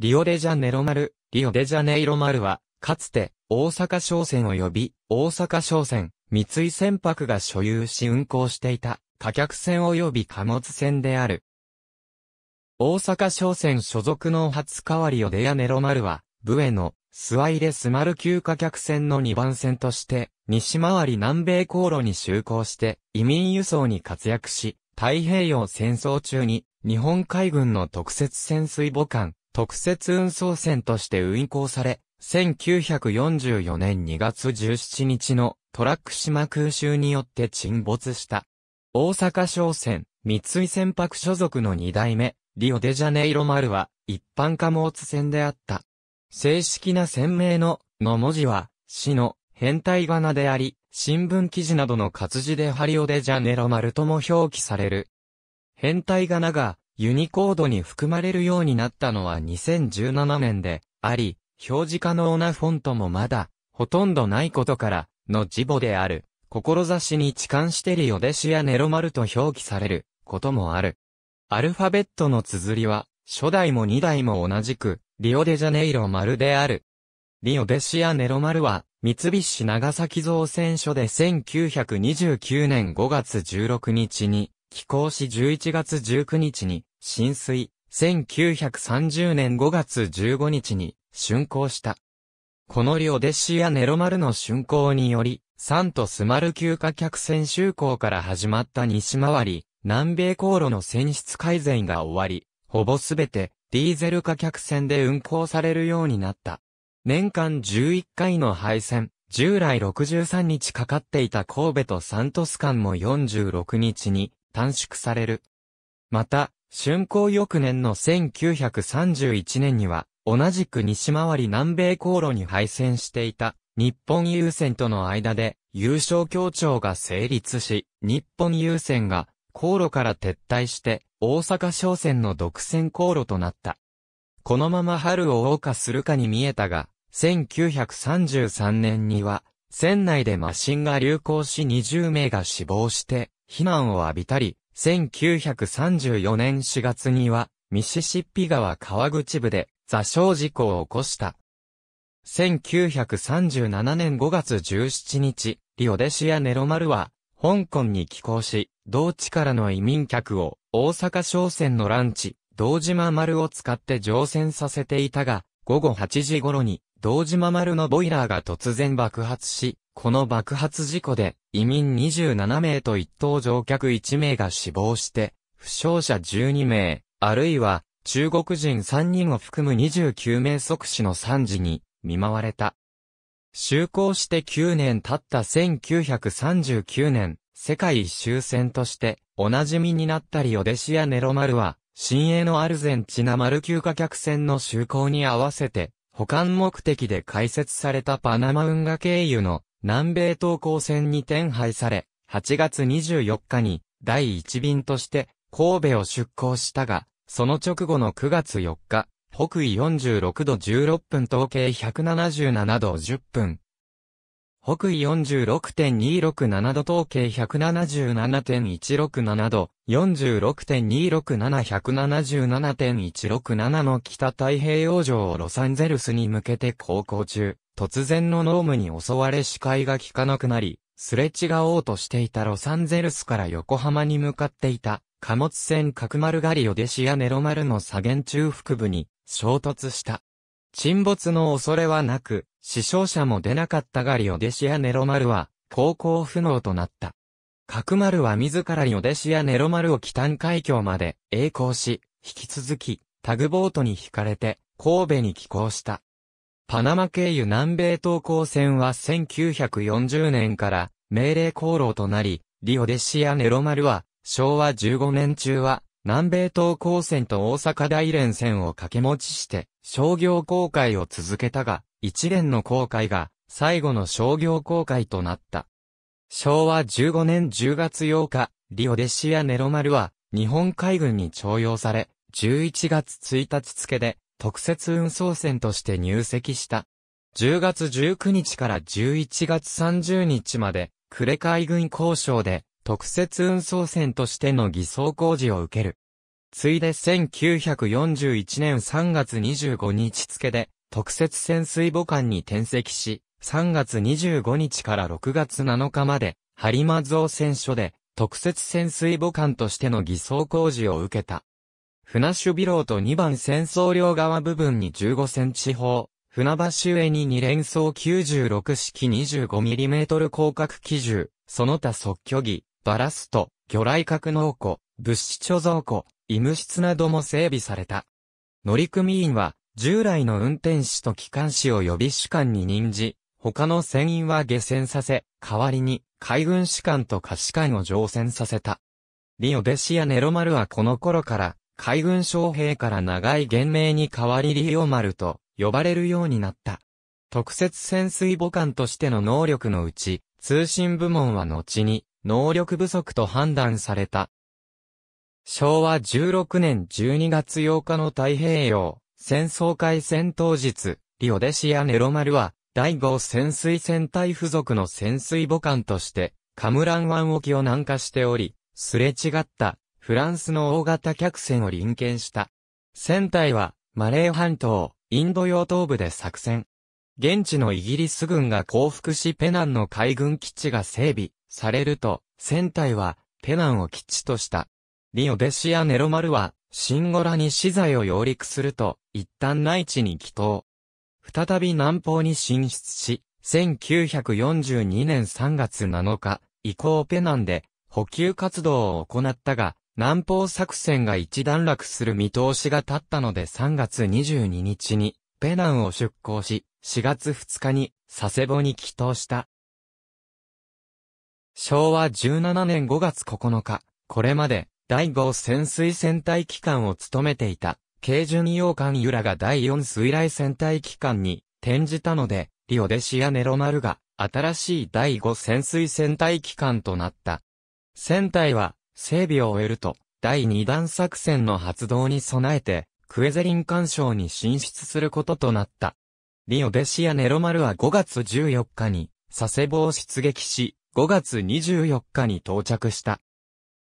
リオデジャネロ丸、リオデジャネイロ丸は、かつて、大阪商船及び、大阪商船、三井船舶が所有し運航していた、貨客船及び貨物船である。大阪商船所属の初代わりオデヤネロ丸は、ブエの、スワイレス丸級貨客船の2番船として、西回り南米航路に就航して、移民輸送に活躍し、太平洋戦争中に、日本海軍の特設潜水母艦、特設運送船として運行され、1944年2月17日のトラック島空襲によって沈没した。大阪商船、三井船舶所属の二代目、リオデジャネイロ丸は一般貨物船であった。正式な船名の、の文字は、市の変態仮名であり、新聞記事などの活字でハリオデジャネロ丸とも表記される。変態仮名がユニコードに含まれるようになったのは2017年であり、表示可能なフォントもまだ、ほとんどないことから、の字母である、志に痴漢してリオデシアネロマルと表記される、こともある。アルファベットの綴りは、初代も2代も同じく、リオデジャネイロマルである。リオデシアネロマルは、三菱長崎造船所で1929年5月16日に、寄港し11月19日に浸水、1930年5月15日に竣工した。このリオデシやネロマルの竣工により、サントスマル級貨客船就航から始まった西回り、南米航路の船出改善が終わり、ほぼすべてディーゼル貨客船で運航されるようになった。年間11回の配線、従来63日かかっていた神戸とサントス間も46日に短縮される。また、春光翌年の1931年には、同じく西回り南米航路に敗戦していた日本優先との間で優勝協調が成立し、日本優先が航路から撤退して大阪商船の独占航路となった。このまま春を謳歌するかに見えたが、1933年には、船内でマシンが流行し20名が死亡して、避難を浴びたり、1934年4月には、ミシシッピ川川口部で座礁事故を起こした。1937年5月17日、リオデシアネロ丸は、香港に寄港し、同地からの移民客を、大阪商船のランチ、道島丸を使って乗船させていたが、午後8時頃に、道島丸のボイラーが突然爆発し、この爆発事故で、移民27名と一等乗客1名が死亡して、負傷者12名、あるいは、中国人3人を含む29名即死の惨事に、見舞われた。就航して9年経った1939年、世界一周戦として、おなじみになったリオデシアネロ丸は、新鋭のアルゼンチナ丸級貨客船の就航に合わせて、保管目的で開設されたパナマ運河経由の南米東高線に転廃され、8月24日に第1便として神戸を出港したが、その直後の9月4日、北緯46度16分統計177度10分。北緯46.267度統計177.167度、46.267177.167の北太平洋上をロサンゼルスに向けて航行中、突然の濃霧に襲われ視界が効かなくなり、すれ違おうとしていたロサンゼルスから横浜に向かっていた貨物船角丸ガリオデシアネロ丸の左舷中腹部に衝突した。沈没の恐れはなく、死傷者も出なかったガリオデシアネロ丸は航行不能となった。角丸は自らリオデシアネロ丸を北端海峡まで栄光し、引き続き、タグボートに引かれて、神戸に寄港した。パナマ経由南米東航線は1940年から命令航路となり、リオデシアネロ丸は昭和15年中は南米東航線と大阪大連線を掛け持ちして商業航海を続けたが、一連の航海が最後の商業航海となった。昭和15年10月8日、リオデシアネロマルは、日本海軍に徴用され、11月1日付で、特設運送船として入籍した。10月19日から11月30日まで、呉海軍交渉で、特設運送船としての偽装工事を受ける。ついで1941年3月25日付で、特設潜水母艦に転籍し、3月25日から6月7日まで、播磨造船所で、特設潜水母艦としての偽装工事を受けた。船首ビロと2番潜倉両側部分に15センチ砲、船橋上に2連装96式 25mm 広角機銃、その他即居儀、バラスト、魚雷格納庫、物資貯蔵庫、医務室なども整備された。乗組員は、従来の運転士と機関士を予備士官に任じ、他の船員は下船させ、代わりに海軍士官と下士官を乗船させた。リオデシアネロマルはこの頃から海軍将兵から長い言名に代わりリオマルと呼ばれるようになった。特設潜水母艦としての能力のうち、通信部門は後に能力不足と判断された。昭和16年12月8日の太平洋戦争開戦当日、リオデシアネロマルは第5潜水船隊付属の潜水母艦として、カムラン湾沖を南下しており、すれ違ったフランスの大型客船を臨検した。船体は、マレー半島、インド洋東部で作戦。現地のイギリス軍が降伏しペナンの海軍基地が整備されると、船体はペナンを基地とした。リオデシア・ネロマルは、シンゴラに資材を揚陸すると、一旦内地に帰島。再び南方に進出し、1942年3月7日以降ペナンで補給活動を行ったが、南方作戦が一段落する見通しが立ったので3月22日にペナンを出港し、4月2日に佐世保に帰島した。昭和17年5月9日、これまで第5潜水戦隊機関を務めていた軽巡洋艦ユらが第4水雷戦隊機関に転じたので、リオデシアネロマルが新しい第5潜水戦隊機関となった。戦隊は整備を終えると、第2弾作戦の発動に備えて、クエゼリン干渉に進出することとなった。リオデシアネロマルは5月14日に佐世保を出撃し、5月24日に到着した。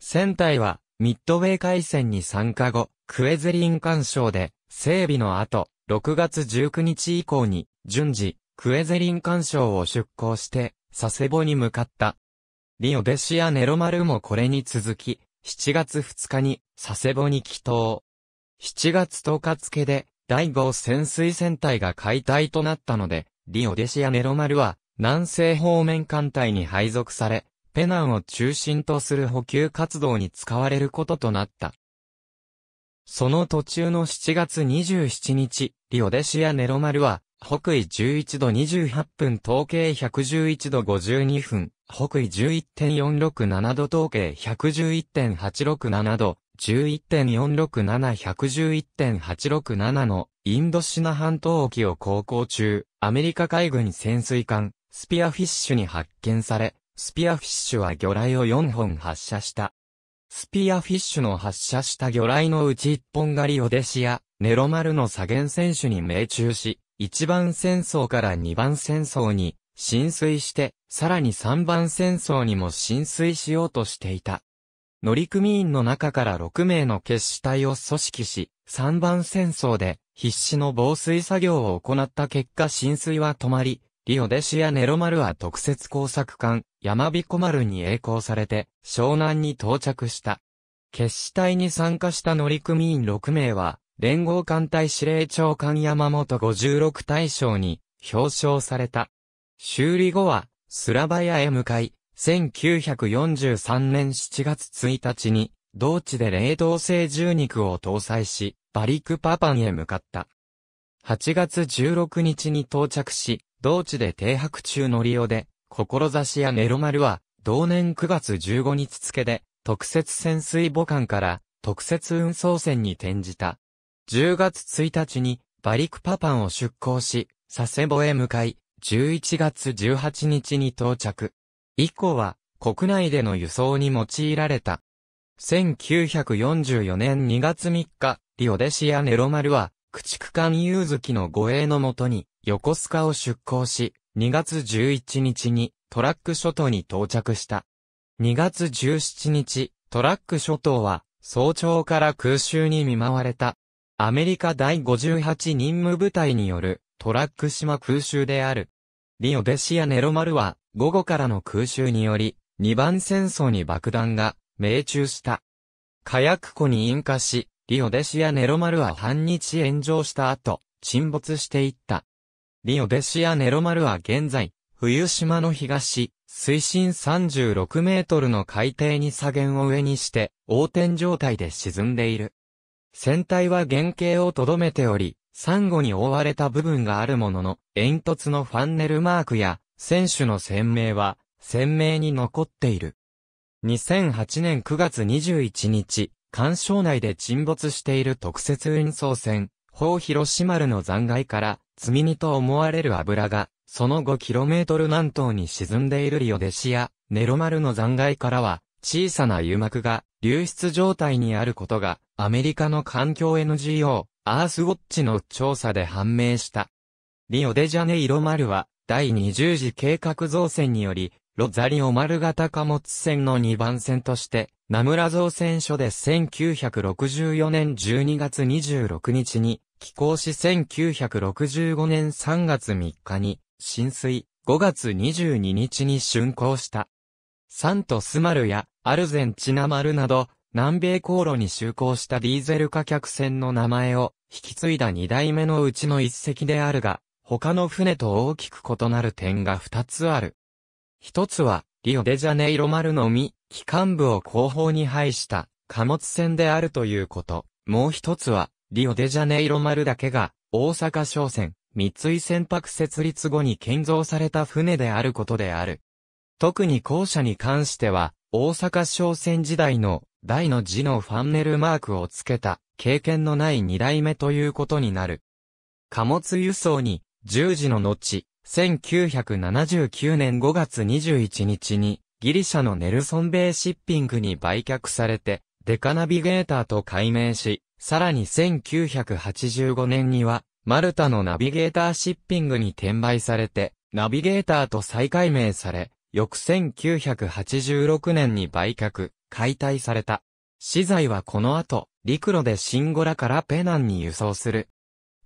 戦隊は、ミッドウェー海戦に参加後、クエゼリン干渉で、整備の後、6月19日以降に、順次、クエゼリン干渉を出港して、佐世保に向かった。リオデシアネロマルもこれに続き、7月2日に、佐世保に帰島。7月10日付で、第5潜水船隊が解体となったので、リオデシアネロマルは、南西方面艦隊に配属され、ペナンを中心とする補給活動に使われることとなった。その途中の7月27日、リオデシアネロマルは、北緯11度28分統計111度52分、北緯11.467度統計111.867度、11.467111.867のインドシナ半島沖を航行中、アメリカ海軍潜水艦、スピアフィッシュに発見され、スピアフィッシュは魚雷を4本発射した。スピアフィッシュの発射した魚雷のうち1本がリオデシア、ネロ丸の左舷選手に命中し、1番戦争から2番戦争に浸水して、さらに3番戦争にも浸水しようとしていた。乗組員の中から6名の決死隊を組織し、3番戦争で必死の防水作業を行った結果浸水は止まり、リオデシアネロ丸は特設工作艦、山彦丸に栄光されて、湘南に到着した。決死隊に参加した乗組員6名は、連合艦隊司令長官山本56大将に表彰された。修理後は、スラバヤへ向かい、1943年7月1日に、同地で冷凍性重肉を搭載し、バリクパパンへ向かった。8月16日に到着し、同地で停泊中のリオで、志やネロ丸は、同年9月15日付で、特設潜水母艦から特設運送船に転じた。10月1日に、バリクパパンを出港し、佐世保へ向かい、11月18日に到着。以降は、国内での輸送に用いられた。1944年2月3日、リオデシアネロ丸は、駆逐艦遊月の護衛のもとに、横須賀を出港し、2月11日にトラック諸島に到着した。2月17日、トラック諸島は、早朝から空襲に見舞われた。アメリカ第58任務部隊によるトラック島空襲である。リオデシアネロマルは午後からの空襲により、二番戦争に爆弾が命中した。火薬庫に引火し、リオデシアネロマルは半日炎上した後、沈没していった。リオデシアネロマルは現在、冬島の東、水深36メートルの海底に左舷を上にして、横転状態で沈んでいる。船体は原型をとどめており、サンゴに覆われた部分があるものの、煙突のファンネルマークや、船首の船名は、鮮明に残っている。2008年9月21日、干渉内で沈没している特設運送船、法広島丸の残骸から、積み荷と思われる油が、その 5km 南東に沈んでいるリオデシア、ネロ丸の残骸からは、小さな油膜が流出状態にあることが、アメリカの環境 NGO、アースウォッチの調査で判明した。リオデジャネイロ丸は、第20次計画造船により、ロザリオ丸型貨物船の2番船として、名村造船所で1964年12月26日に、寄港し1965年3月3日に、浸水、5月22日に竣工した。サントスマルやアルゼンチナマルなど、南米航路に就航したディーゼル貨客船の名前を引き継いだ2代目のうちの一隻であるが、他の船と大きく異なる点が2つある。一つは、リオデジャネイロ丸のみ、機関部を後方に配した貨物船であるということ。もう一つは、リオデジャネイロ丸だけが、大阪商船、三井船舶設立後に建造された船であることである。特に後者に関しては、大阪商船時代の大の字のファンネルマークをつけた経験のない二代目ということになる。貨物輸送に十字の後、1979年5月21日に、ギリシャのネルソンベイシッピングに売却されて、デカナビゲーターと改名し、さらに1985年には、マルタのナビゲーターシッピングに転売されて、ナビゲーターと再改名され、翌1986年に売却、解体された。資材はこの後、陸路でシンゴラからペナンに輸送する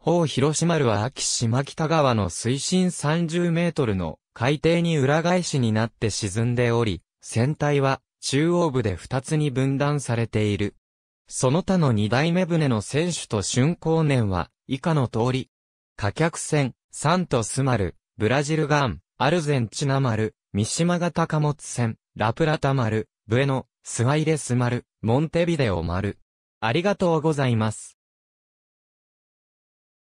方広島丸は秋島北側の水深30メートルの海底に裏返しになって沈んでおり、船体は中央部で二つに分断されている。その他の二代目船の船首と春光年は以下の通り、火客船、サントスマル、ブラジルガン、アルゼンチナマル、三島型貨物船、ラプラタマル、ブエノ、スワイレスマル、モンテビデオマル。ありがとうございます。